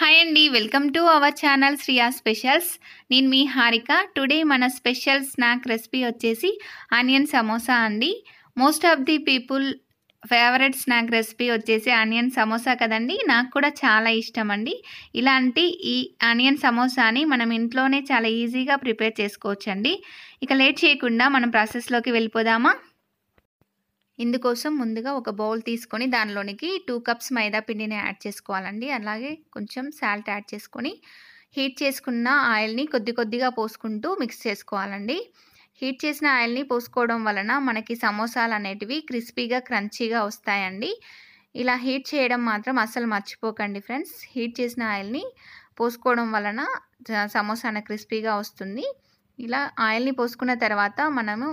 hi అండి welcome to our channel Shriya specials నేను మీ హారిక టుడే మన స్పెషల్ స్నాక్ రెసిపీ వచ్చేసి ఆనియన్ సమోసా అండి most of the people favourite snack recipe వచ్చేసి ఆనియన్ సమోసా కదండి నాకు కూడా చాలా ఇష్టం అండి ఇలాంటి ఈ ఆనియన్ సమోసాని మనం ఇంట్లోనే చాలా ఈజీగా ప్రిపేర్ చేసుకోవచ్చండి ఇక లేట్ చేయకుండా మనం ప్రాసెస్లోకి వెళ్ళిపోదామా ఇందుకోసం ముందుగా ఒక బౌల్ తీసుకొని దానిలోనికి టూ కప్స్ మైదా పిండిని యాడ్ చేసుకోవాలండి అలాగే కొంచెం సాల్ట్ యాడ్ చేసుకొని హీట్ చేసుకున్న ఆయిల్ని కొద్ది కొద్దిగా పోసుకుంటూ మిక్స్ చేసుకోవాలండి హీట్ చేసిన ఆయిల్ని పోసుకోవడం వలన మనకి సమోసాలు అనేటివి క్రిస్పీగా క్రంచీగా వస్తాయండి ఇలా హీట్ చేయడం మాత్రం అసలు మర్చిపోకండి ఫ్రెండ్స్ హీట్ చేసిన ఆయిల్ని పోసుకోవడం వలన సమోసాన క్రిస్పీగా వస్తుంది ఇలా ఆయిల్ని పోసుకున్న తర్వాత మనము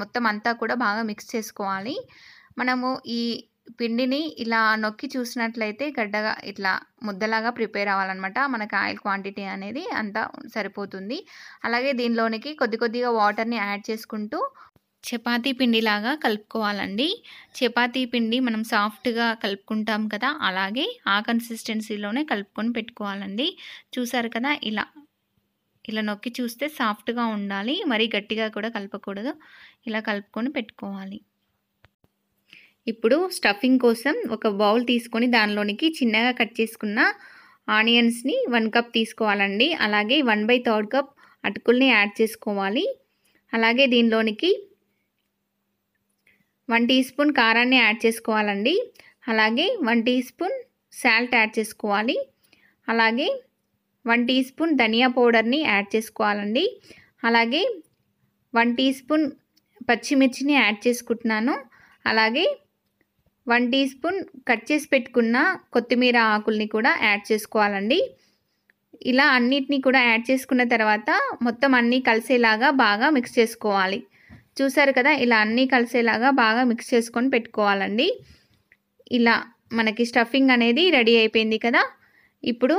మొత్తం అంతా కూడా బాగా మిక్స్ చేసుకోవాలి మనము ఈ పిండిని ఇలా నొక్కి చూసినట్లయితే గడ్డగా ఇట్లా ముద్దలాగా ప్రిపేర్ అవ్వాలన్నమాట మనకు ఆయిల్ క్వాంటిటీ అనేది అంతా సరిపోతుంది అలాగే దీనిలోనికి కొద్ది కొద్దిగా వాటర్ని యాడ్ చేసుకుంటూ చపాతీ పిండిలాగా కలుపుకోవాలండి చపాతీ పిండి మనం సాఫ్ట్గా కలుపుకుంటాం కదా అలాగే ఆ కన్సిస్టెన్సీలోనే కలుపుకొని పెట్టుకోవాలండి చూసారు కదా ఇలా ఇలా నొక్కి చూస్తే సాఫ్ట్గా ఉండాలి మరీ గట్టిగా కూడా కలపకూడదు ఇలా కలుపుకొని పెట్టుకోవాలి ఇప్పుడు స్టఫింగ్ కోసం ఒక బౌల్ తీసుకొని దానిలోనికి చిన్నగా కట్ చేసుకున్న ఆనియన్స్ని వన్ కప్ తీసుకోవాలండి అలాగే వన్ బై థర్డ్ కప్ అటుకుల్ని యాడ్ చేసుకోవాలి అలాగే దీనిలోనికి వన్ టీ స్పూన్ కారాన్ని యాడ్ చేసుకోవాలండి అలాగే one teaspoon salt add చేసుకోవాలి అలాగే వన్ టీ స్పూన్ ధనియా పౌడర్ని యాడ్ చేసుకోవాలండి అలాగే వన్ టీ స్పూన్ పచ్చిమిర్చిని యాడ్ చేసుకుంటున్నాను అలాగే వన్ టీ స్పూన్ కట్ చేసి పెట్టుకున్న కొత్తిమీర ఆకుల్ని కూడా యాడ్ చేసుకోవాలండి ఇలా అన్నిటిని కూడా యాడ్ చేసుకున్న తర్వాత మొత్తం అన్నీ కలిసేలాగా బాగా మిక్స్ చేసుకోవాలి చూసారు కదా ఇలా అన్నీ కలిసేలాగా బాగా మిక్స్ చేసుకొని పెట్టుకోవాలండి ఇలా మనకి స్టఫింగ్ అనేది రెడీ అయిపోయింది కదా ఇప్పుడు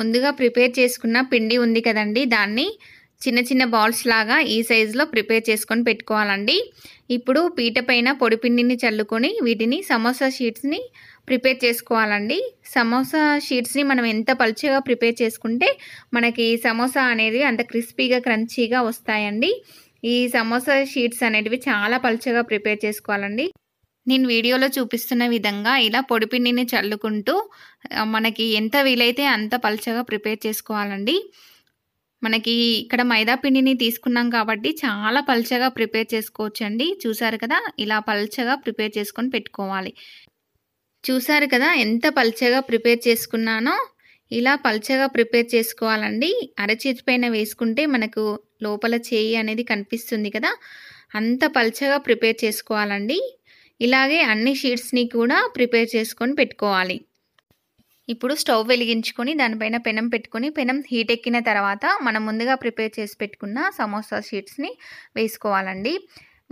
ముందుగా ప్రిపేర్ చేసుకున్న పిండి ఉంది కదండి దాన్ని చిన్న చిన్న బాల్స్ లాగా ఈ సైజులో ప్రిపేర్ చేసుకొని పెట్టుకోవాలండి ఇప్పుడు పీట పైన పొడిపిండిని చల్లుకొని వీటిని సమోసా షీట్స్ని ప్రిపేర్ చేసుకోవాలండి సమోసా షీట్స్ని మనం ఎంత పలుచగా ప్రిపేర్ చేసుకుంటే మనకి సమోసా అనేది అంత క్రిస్పీగా క్రంచీగా వస్తాయండి ఈ సమోసా షీట్స్ అనేటివి చాలా పలుచగా ప్రిపేర్ చేసుకోవాలండి నేను వీడియోలో చూపిస్తున్న విధంగా ఇలా పొడిపిండిని చల్లుకుంటూ మనకి ఎంత వీలైతే అంత పలచగా ప్రిపేర్ చేసుకోవాలండి మనకి ఇక్కడ మైదా పిండిని తీసుకున్నాం కాబట్టి చాలా పలచగా ప్రిపేర్ చేసుకోవచ్చండి చూసారు కదా ఇలా పలచగా ప్రిపేర్ చేసుకొని పెట్టుకోవాలి చూసారు కదా ఎంత పలచగా ప్రిపేర్ చేసుకున్నానో ఇలా పల్చగా ప్రిపేర్ చేసుకోవాలండి అరచేతి పైన వేసుకుంటే మనకు లోపల చేయి అనేది కనిపిస్తుంది కదా అంత పలచగా ప్రిపేర్ చేసుకోవాలండి ఇలాగే అన్ని షీట్స్ని కూడా ప్రిపేర్ చేసుకొని పెట్టుకోవాలి ఇప్పుడు స్టవ్ వెలిగించుకొని దానిపైన పెనం పెట్టుకొని పెనం హీట్ ఎక్కిన తర్వాత మనం ముందుగా ప్రిపేర్ చేసి పెట్టుకున్న సమోసా షీట్స్ని వేసుకోవాలండి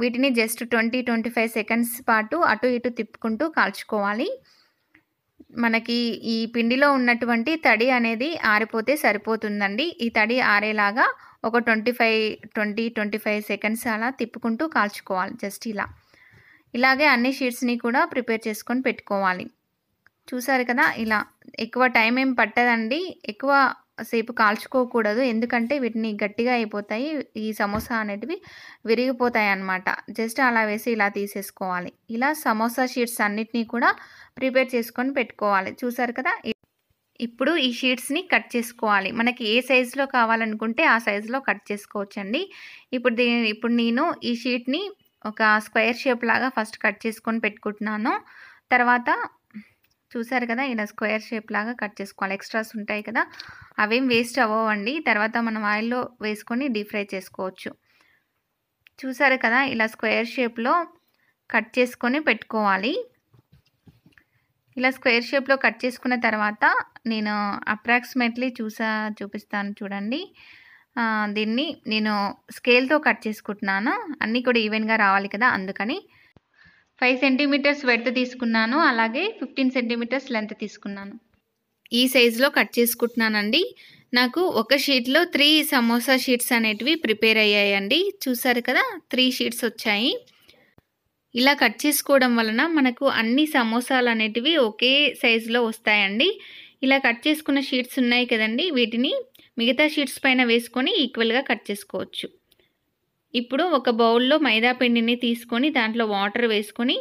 వీటిని just twenty twenty five seconds పాటు అటు ఇటు తిప్పుకుంటూ కాల్చుకోవాలి మనకి ఈ పిండిలో ఉన్నటువంటి తడి అనేది ఆరిపోతే సరిపోతుందండి ఈ తడి ఆరేలాగా ఒక twenty five twenty twenty five seconds అలా తిప్పుకుంటూ కాల్చుకోవాలి జస్ట్ ఇలా ఇలాగే అన్ని షీట్స్ని కూడా ప్రిపేర్ చేసుకొని పెట్టుకోవాలి చూసారు కదా ఇలా ఎక్కువ టైం ఏం పట్టదండి ఎక్కువ సేపు కాల్చుకోకూడదు ఎందుకంటే వీటిని గట్టిగా అయిపోతాయి ఈ సమోసా అనేటివి విరిగిపోతాయి అన్నమాట జస్ట్ అలా వేసి ఇలా తీసేసుకోవాలి ఇలా సమోసా షీట్స్ అన్నిటినీ కూడా ప్రిపేర్ చేసుకొని పెట్టుకోవాలి చూసారు కదా ఇప్పుడు ఈ షీట్స్ని కట్ చేసుకోవాలి మనకి ఏ సైజులో కావాలనుకుంటే ఆ సైజులో కట్ చేసుకోవచ్చండి ఇప్పుడు ఇప్పుడు నేను ఈ షీట్ని ఒక స్క్వేర్ షేప్ లాగా ఫస్ట్ కట్ చేసుకొని పెట్టుకుంటున్నాను తర్వాత చూసారు కదా ఇలా స్క్వేర్ షేప్ లాగా కట్ చేసుకోవాలి ఎక్స్ట్రాస్ ఉంటాయి కదా అవేం వేస్ట్ అవ్వండి తర్వాత మనం ఆయిల్లో వేసుకొని డీప్ ఫ్రై చేసుకోవచ్చు చూసారు కదా ఇలా స్క్వేర్ షేప్లో కట్ చేసుకొని పెట్టుకోవాలి ఇలా స్క్వేర్ షేప్లో కట్ చేసుకున్న తర్వాత నేను అప్రాక్సిమేట్లీ చూసా చూపిస్తాను చూడండి దీన్ని నేను స్కేల్తో కట్ చేసుకుంటున్నాను అన్నీ కూడా ఈవెన్గా రావాలి కదా అందుకని ఫైవ్ సెంటీమీటర్స్ వెడత తీసుకున్నాను అలాగే ఫిఫ్టీన్ సెంటీమీటర్స్ లెంత్ తీసుకున్నాను ఈ సైజులో కట్ చేసుకుంటున్నానండి నాకు ఒక షీట్లో త్రీ సమోసా షీట్స్ అనేటివి ప్రిపేర్ అయ్యాయండి చూసారు కదా త్రీ షీట్స్ వచ్చాయి ఇలా కట్ చేసుకోవడం వలన మనకు అన్ని సమోసాలు అనేటివి ఒకే సైజులో వస్తాయండి ఇలా కట్ చేసుకున్న షీట్స్ ఉన్నాయి కదండి వీటిని మిగతా షీట్స్ పైన వేసుకొని ఈక్వల్గా కట్ చేసుకోవచ్చు ఇప్పుడు ఒక బౌల్లో మైదా పిండిని తీసుకొని దాంట్లో వాటర్ వేసుకొని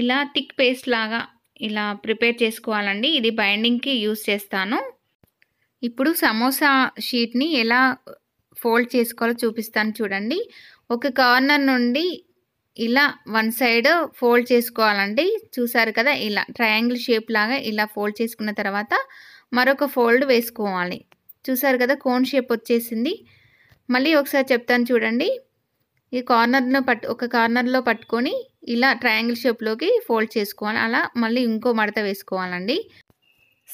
ఇలా థిక్ పేస్ట్ లాగా ఇలా ప్రిపేర్ చేసుకోవాలండి ఇది బైండింగ్కి యూస్ చేస్తాను ఇప్పుడు సమోసా షీట్ని ఎలా ఫోల్డ్ చేసుకోవాలో చూపిస్తాను చూడండి ఒక కార్నర్ నుండి ఇలా వన్ సైడ్ ఫోల్డ్ చేసుకోవాలండి చూసారు కదా ఇలా ట్రయాంగిల్ షేప్ లాగా ఇలా ఫోల్డ్ చేసుకున్న తర్వాత మరొక ఫోల్డ్ వేసుకోవాలి చూసారు కదా కోన్ షేప్ వచ్చేసింది మళ్ళీ ఒకసారి చెప్తాను చూడండి ఈ కార్నర్ను పట్ ఒక కార్నర్లో పట్టుకొని ఇలా ట్రయాంగిల్ షేప్లోకి ఫోల్డ్ చేసుకోవాలి అలా మళ్ళీ ఇంకో మడత వేసుకోవాలండి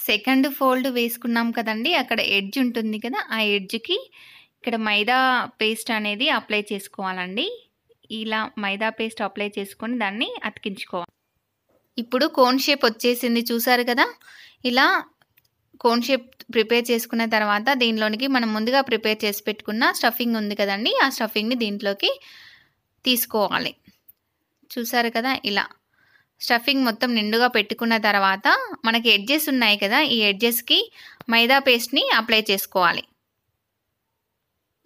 సెకండ్ ఫోల్డ్ వేసుకున్నాం కదండి అక్కడ ఎడ్జ్ ఉంటుంది కదా ఆ ఎడ్జ్కి ఇక్కడ మైదా పేస్ట్ అనేది అప్లై చేసుకోవాలండి ఇలా మైదా పేస్ట్ అప్లై చేసుకొని దాన్ని అతికించుకోవాలి ఇప్పుడు కోన్ షేప్ వచ్చేసింది చూసారు కదా ఇలా కోన్ షేప్ ప్రిపేర్ చేసుకున్న తర్వాత దీనిలోనికి మనం ముందుగా ప్రిపేర్ చేసి పెట్టుకున్న స్టఫింగ్ ఉంది కదండి ఆ స్టఫింగ్ని దీంట్లోకి తీసుకోవాలి చూసారు కదా ఇలా స్టఫింగ్ మొత్తం నిండుగా పెట్టుకున్న తర్వాత మనకి ఎడ్జెస్ ఉన్నాయి కదా ఈ ఎడ్జెస్కి మైదా పేస్ట్ని అప్లై చేసుకోవాలి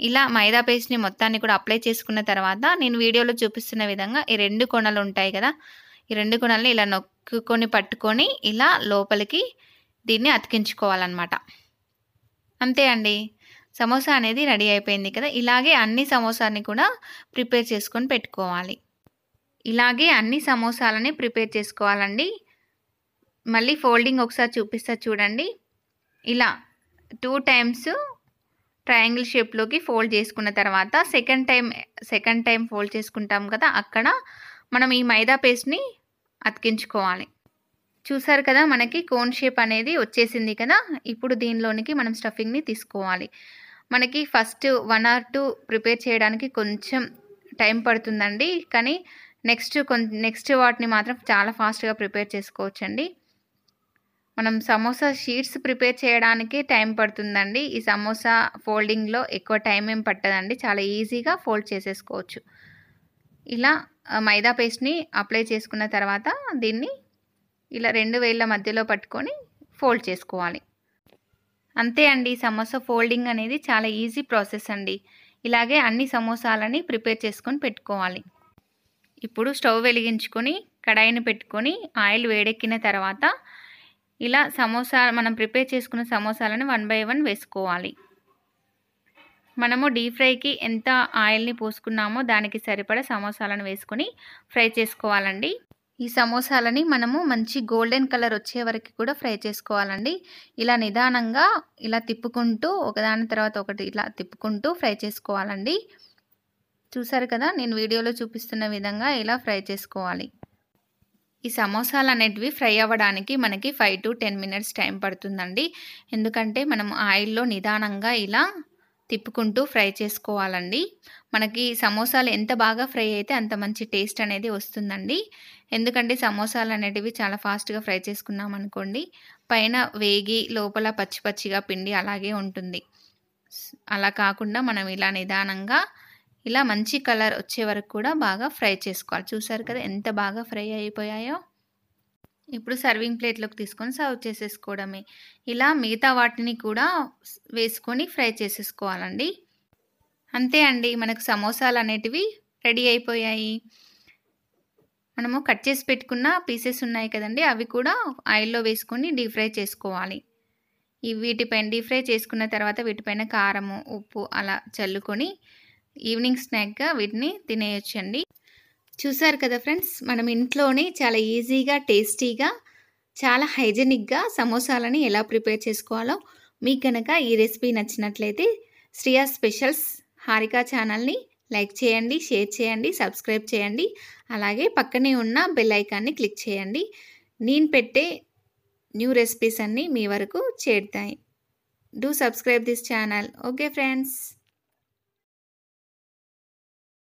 ఇలా మైదా పేస్ట్ని మొత్తాన్ని కూడా అప్లై చేసుకున్న తర్వాత నేను వీడియోలో చూపిస్తున్న విధంగా ఈ రెండు కొనలు ఉంటాయి కదా ఈ రెండు కొనల్ని ఇలా నొక్కుకొని పట్టుకొని ఇలా లోపలికి దీన్ని అతికించుకోవాలన్నమాట అంతే అండి సమోసా అనేది రెడీ అయిపోయింది కదా ఇలాగే అన్ని సమోసాని కూడా ప్రిపేర్ చేసుకొని పెట్టుకోవాలి ఇలాగే అన్ని సమోసాలని ప్రిపేర్ చేసుకోవాలండి మళ్ళీ ఫోల్డింగ్ ఒకసారి చూపిస్తా చూడండి ఇలా టూ టైమ్స్ ట్రయాంగిల్ షేప్లోకి ఫోల్డ్ చేసుకున్న తర్వాత second time second time fold చేసుకుంటాం కదా అక్కడ మనం ఈ మైదా పేస్ట్ని అతికించుకోవాలి చూసారు కదా మనకి కోన్ షేప్ అనేది వచ్చేసింది కదా ఇప్పుడు దీనిలోనికి మనం స్టఫింగ్ని తీసుకోవాలి మనకి first one or two prepare చేయడానికి కొంచెం టైం పడుతుందండి కానీ నెక్స్ట్ నెక్స్ట్ వాటిని మాత్రం చాలా ఫాస్ట్గా ప్రిపేర్ చేసుకోవచ్చండి మనం సమోసా షీట్స్ ప్రిపేర్ చేయడానికి టైం పడుతుందండి ఈ సమోసా ఫోల్డింగ్లో ఎక్కువ టైం ఏం పట్టదండి చాలా ఈజీగా ఫోల్డ్ చేసేసుకోవచ్చు ఇలా మైదా పేస్ట్ని అప్లై చేసుకున్న తర్వాత దీన్ని ఇలా రెండు వేళ్ళ మధ్యలో పట్టుకొని ఫోల్డ్ చేసుకోవాలి అంతే అండి సమోసా ఫోల్డింగ్ అనేది చాలా ఈజీ ప్రాసెస్ అండి ఇలాగే అన్ని సమోసాలని ప్రిపేర్ చేసుకొని పెట్టుకోవాలి ఇప్పుడు స్టవ్ వెలిగించుకొని కడాయిని పెట్టుకొని ఆయిల్ వేడెక్కిన తర్వాత ఇలా సమోసా మనం ప్రిపేర్ చేసుకున్న సమోసాలను వన్ బై వన్ వేసుకోవాలి మనము డీప్ ఫ్రైకి ఎంత ఆయిల్ని పోసుకున్నామో దానికి సరిపడా సమోసాలను వేసుకొని ఫ్రై చేసుకోవాలండి ఈ సమోసాలని మనము మంచి గోల్డెన్ కలర్ వచ్చే వరకు కూడా ఫ్రై చేసుకోవాలండి ఇలా నిదానంగా ఇలా తిప్పుకుంటూ ఒకదాని తర్వాత ఒకటి ఇలా తిప్పుకుంటూ ఫ్రై చేసుకోవాలండి చూసారు కదా నేను వీడియోలో చూపిస్తున్న విధంగా ఇలా ఫ్రై చేసుకోవాలి ఈ సమోసాలు అనేటివి ఫ్రై అవ్వడానికి మనకి five to ten minutes time పడుతుందండి ఎందుకంటే మనం ఆయిల్లో నిదానంగా ఇలా తిప్పుకుంటూ ఫ్రై చేసుకోవాలండి మనకి సమోసాలు ఎంత బాగా ఫ్రై అయితే అంత మంచి టేస్ట్ అనేది వస్తుందండి ఎందుకంటే సమోసాలు అనేటివి చాలా ఫాస్ట్గా ఫ్రై చేసుకున్నాం అనుకోండి పైన వేగి లోపల పచ్చి పచ్చిగా పిండి అలాగే ఉంటుంది అలా కాకుండా మనం ఇలా నిదానంగా ఇలా మంచి కలర్ వచ్చే వరకు కూడా బాగా ఫ్రై చేసుకోవాలి చూసారు కదా ఎంత బాగా ఫ్రై అయిపోయాయో ఇప్పుడు సర్వింగ్ ప్లేట్లోకి తీసుకొని సర్వ్ చేసేసుకోవడమే ఇలా మిగతా వాటిని కూడా వేసుకొని ఫ్రై చేసేసుకోవాలండి అంతే అండి మనకు సమోసాలు అనేటివి రెడీ అయిపోయాయి మనము కట్ చేసి పెట్టుకున్న పీసెస్ ఉన్నాయి కదండి అవి కూడా ఆయిల్లో వేసుకొని డీప్ ఫ్రై చేసుకోవాలి ఈ వీటిపైన డీప్ ఫ్రై చేసుకున్న తర్వాత వీటిపైన కారము ఉప్పు అలా చల్లుకొని ఈవినింగ్ స్నాక్గా వీటిని తినేయచ్చండి చూసారు కదా ఫ్రెండ్స్ మనం ఇంట్లోనే చాలా ఈజీగా టేస్టీగా చాలా హైజెనిక్గా సమోసాలని ఎలా ప్రిపేర్ చేసుకోవాలో మీకు కనుక ఈ రెసిపీ నచ్చినట్లయితే శ్రియా స్పెషల్స్ హారికా ఛానల్ని లైక్ చేయండి షేర్ చేయండి సబ్స్క్రైబ్ చేయండి అలాగే పక్కనే ఉన్న బెల్ ఐకాన్ని క్లిక్ చేయండి నేను పెట్టే న్యూ రెసిపీస్ అన్నీ మీ వరకు చేరుతాయి do subscribe this channel okay friends